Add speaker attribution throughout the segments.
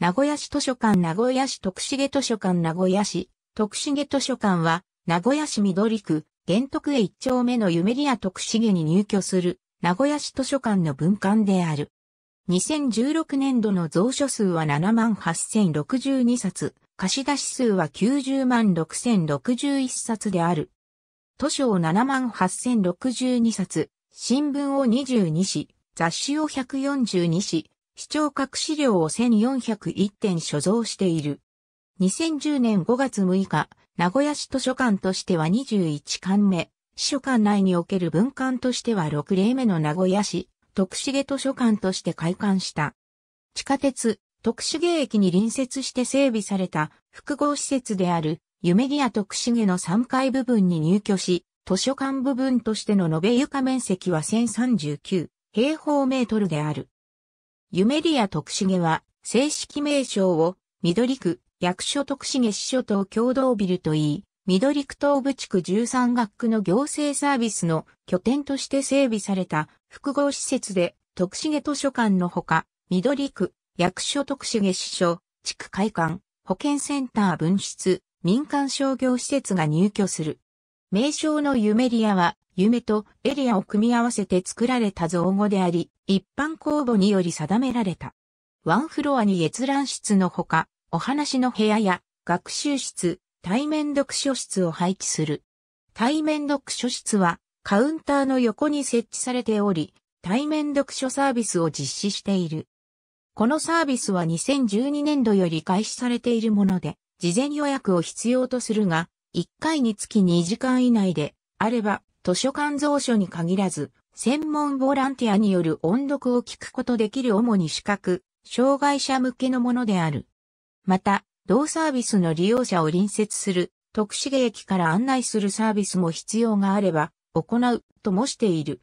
Speaker 1: 名古屋市図書館名古屋市徳重図書館名古屋市徳重図書館は名古屋市緑区玄徳へ一丁目の夢リア徳重に入居する名古屋市図書館の分館である。2016年度の蔵書数は7万8062冊、貸出数は90万6061冊である。図書を7万8062冊、新聞を22紙、雑誌を142紙、視聴覚資料を1401点所蔵している。2010年5月6日、名古屋市図書館としては21巻目、市書館内における文館としては6例目の名古屋市、徳重図書館として開館した。地下鉄、徳重駅に隣接して整備された複合施設である、夢木屋徳重の3階部分に入居し、図書館部分としての延べ床面積は1039平方メートルである。ユメリア徳重は、正式名称を、緑区、役所徳重支所等共同ビルといい、緑区東部地区13学区の行政サービスの拠点として整備された複合施設で、徳重図書館のほか、緑区、役所徳重支所、地区会館、保健センター分室、民間商業施設が入居する。名称のユメリアは、夢とエリアを組み合わせて作られた造語であり、一般公募により定められた。ワンフロアに閲覧室のほか、お話の部屋や学習室、対面読書室を配置する。対面読書室はカウンターの横に設置されており、対面読書サービスを実施している。このサービスは2012年度より開始されているもので、事前予約を必要とするが、1回につき2時間以内であれば図書館蔵書に限らず、専門ボランティアによる音読を聞くことできる主に資格、障害者向けのものである。また、同サービスの利用者を隣接する、徳重駅から案内するサービスも必要があれば、行う、ともしている。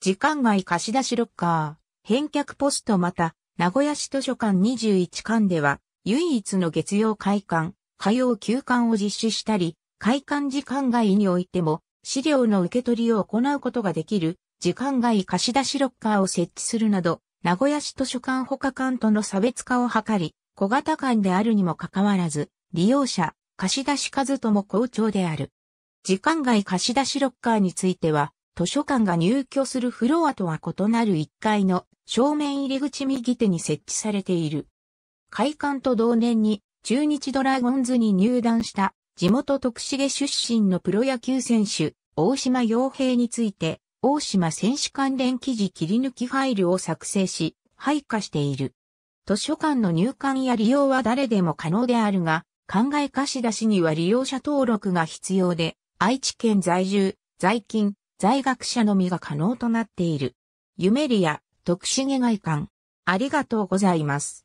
Speaker 1: 時間外貸し出しロッカー、返却ポストまた、名古屋市図書館21館では、唯一の月曜開館、火曜休館を実施したり、開館時間外においても、資料の受け取りを行うことができる、時間外貸し出しロッカーを設置するなど、名古屋市図書館他館との差別化を図り、小型館であるにもかかわらず、利用者、貸し出し数とも好調である。時間外貸し出しロッカーについては、図書館が入居するフロアとは異なる1階の正面入り口右手に設置されている。開館と同年に中日ドラゴンズに入団した地元徳重出身のプロ野球選手、大島洋平について、大島選手関連記事切り抜きファイルを作成し、配下している。図書館の入館や利用は誰でも可能であるが、考え貸し出しには利用者登録が必要で、愛知県在住、在勤、在学者のみが可能となっている。夢リア、徳重外観。ありがとうございます。